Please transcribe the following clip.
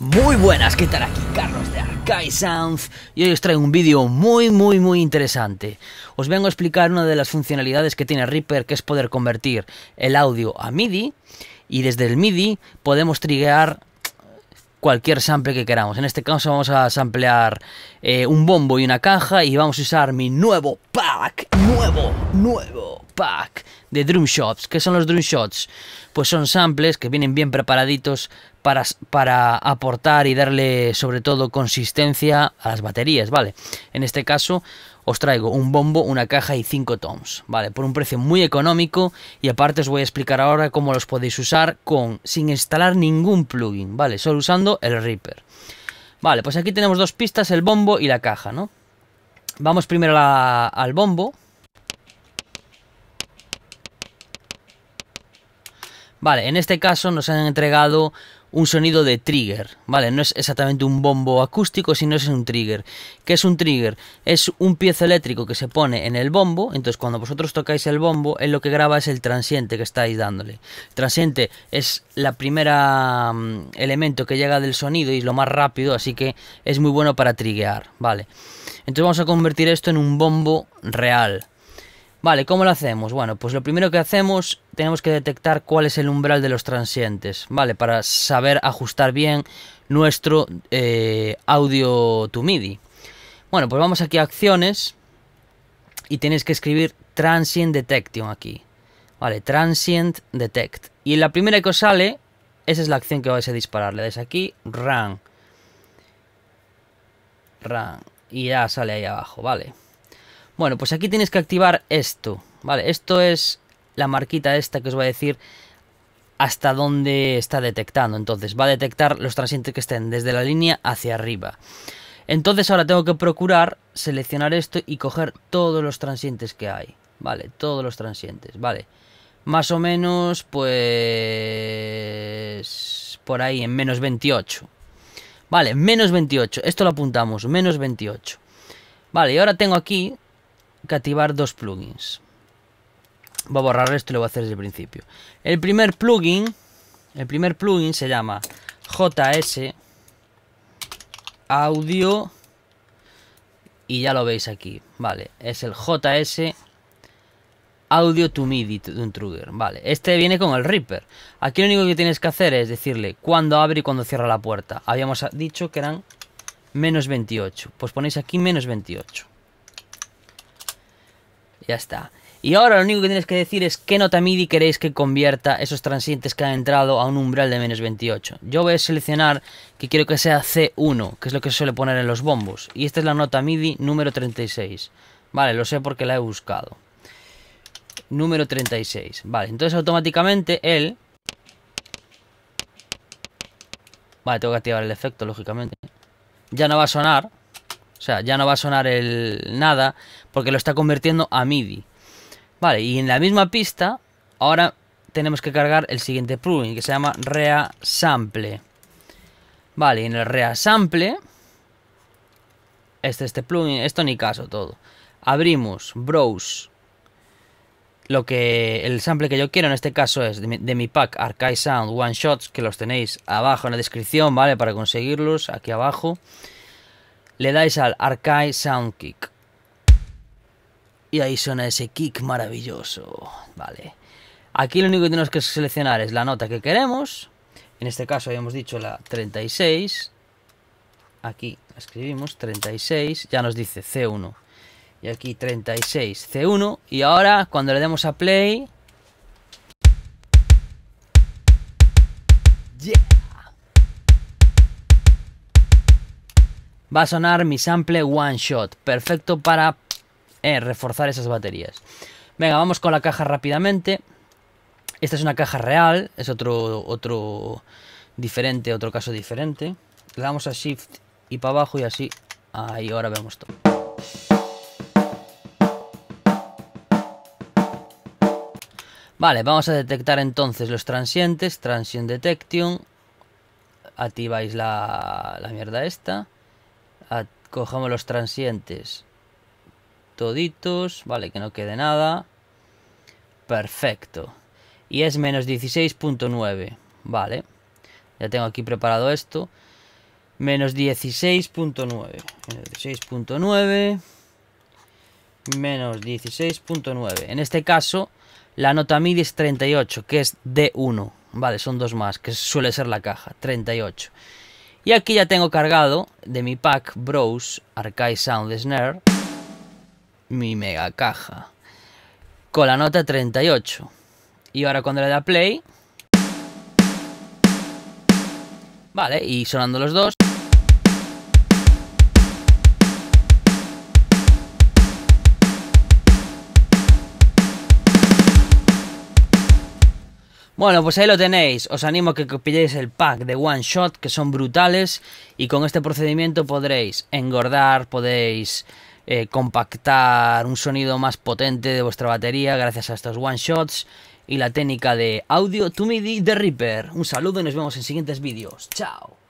Muy buenas, ¿qué tal? Aquí Carlos de Arcai Sounds y hoy os traigo un vídeo muy muy muy interesante. Os vengo a explicar una de las funcionalidades que tiene Reaper que es poder convertir el audio a MIDI y desde el MIDI podemos triggear cualquier sample que queramos. En este caso vamos a samplear eh, un bombo y una caja y vamos a usar mi nuevo pack, nuevo, nuevo pack de Drum Shots. ¿Qué son los Drum Shots? Pues son samples que vienen bien preparaditos para, para aportar y darle sobre todo consistencia a las baterías, ¿vale? En este caso os traigo un bombo, una caja y 5 toms, ¿vale? Por un precio muy económico y aparte os voy a explicar ahora cómo los podéis usar con sin instalar ningún plugin, ¿vale? Solo usando el Reaper. Vale, pues aquí tenemos dos pistas, el bombo y la caja, ¿no? Vamos primero al bombo. Vale, en este caso nos han entregado un sonido de trigger, ¿vale? No es exactamente un bombo acústico, sino es un trigger. ¿Qué es un trigger? Es un piezo eléctrico que se pone en el bombo, entonces cuando vosotros tocáis el bombo, es lo que graba es el transiente que estáis dándole. El transiente es la primera mm, elemento que llega del sonido y es lo más rápido, así que es muy bueno para triguear, ¿vale? Entonces vamos a convertir esto en un bombo real. Vale, ¿cómo lo hacemos? Bueno, pues lo primero que hacemos, tenemos que detectar cuál es el umbral de los transientes, ¿vale? Para saber ajustar bien nuestro eh, audio to MIDI. Bueno, pues vamos aquí a acciones y tienes que escribir transient detection aquí. Vale, transient detect. Y la primera que os sale, esa es la acción que vais a disparar. Le dais aquí, run. Run. Y ya sale ahí abajo, vale. Bueno, pues aquí tienes que activar esto, ¿vale? Esto es la marquita esta que os va a decir hasta dónde está detectando. Entonces va a detectar los transientes que estén desde la línea hacia arriba. Entonces ahora tengo que procurar seleccionar esto y coger todos los transientes que hay. Vale, todos los transientes, vale. Más o menos, pues... Por ahí, en menos 28. Vale, menos 28. Esto lo apuntamos, menos 28. Vale, y ahora tengo aquí activar dos plugins. Voy a borrar esto y lo voy a hacer desde el principio. El primer plugin, el primer plugin se llama JS Audio y ya lo veis aquí, vale, es el JS Audio to MIDI de un trigger, vale, este viene con el Reaper. Aquí lo único que tienes que hacer es decirle cuando abre y cuándo cierra la puerta. Habíamos dicho que eran menos 28, pues ponéis aquí menos 28. Ya está. Y ahora lo único que tienes que decir es qué nota MIDI queréis que convierta esos transientes que han entrado a un umbral de menos 28. Yo voy a seleccionar que quiero que sea C1, que es lo que se suele poner en los bombos. Y esta es la nota MIDI número 36. Vale, lo sé porque la he buscado. Número 36. Vale, entonces automáticamente él... Vale, tengo que activar el efecto, lógicamente. Ya no va a sonar, o sea, ya no va a sonar el nada porque lo está convirtiendo a MIDI. Vale, y en la misma pista, ahora tenemos que cargar el siguiente plugin que se llama Reasample. Vale, y en el Reasample, este, este plugin, esto ni caso todo. Abrimos Browse, lo que el sample que yo quiero en este caso es de mi, pack Archive Sound One Shots, que los tenéis abajo en la descripción, ¿vale? Para conseguirlos, aquí abajo le dais al Archive kick Y ahí suena ese kick maravilloso. Vale. Aquí lo único que tenemos que seleccionar es la nota que queremos. En este caso habíamos dicho la 36. Aquí escribimos 36. Ya nos dice C1. Y aquí 36, C1. Y ahora cuando le demos a play va a sonar mi sample One Shot, perfecto para eh, reforzar esas baterías. Venga, vamos con la caja rápidamente. Esta es una caja real, es otro, otro diferente, otro caso diferente. Le damos a Shift y para abajo y así. Ahí, ahora vemos todo. Vale, vamos a detectar entonces los transientes, transient detection. Activáis la, la mierda esta cojamos los transientes. Toditos. Vale, que no quede nada. Perfecto. Y es menos 16.9. Vale. Ya tengo aquí preparado esto. Menos 16.9. Menos 16.9. Menos 16.9. En este caso, la nota MIDI es 38, que es D1. Vale, son dos más, que suele ser la caja. 38. Y aquí ya tengo cargado de mi pack Bros Arcai Sound Snare mi mega caja con la nota 38. Y ahora cuando le da play... Vale, y sonando los dos... Bueno, pues ahí lo tenéis. Os animo a que pilléis el pack de One Shot, que son brutales. Y con este procedimiento podréis engordar, podéis eh, compactar un sonido más potente de vuestra batería gracias a estos One Shots. Y la técnica de audio to MIDI de Reaper. Un saludo y nos vemos en siguientes vídeos. Chao.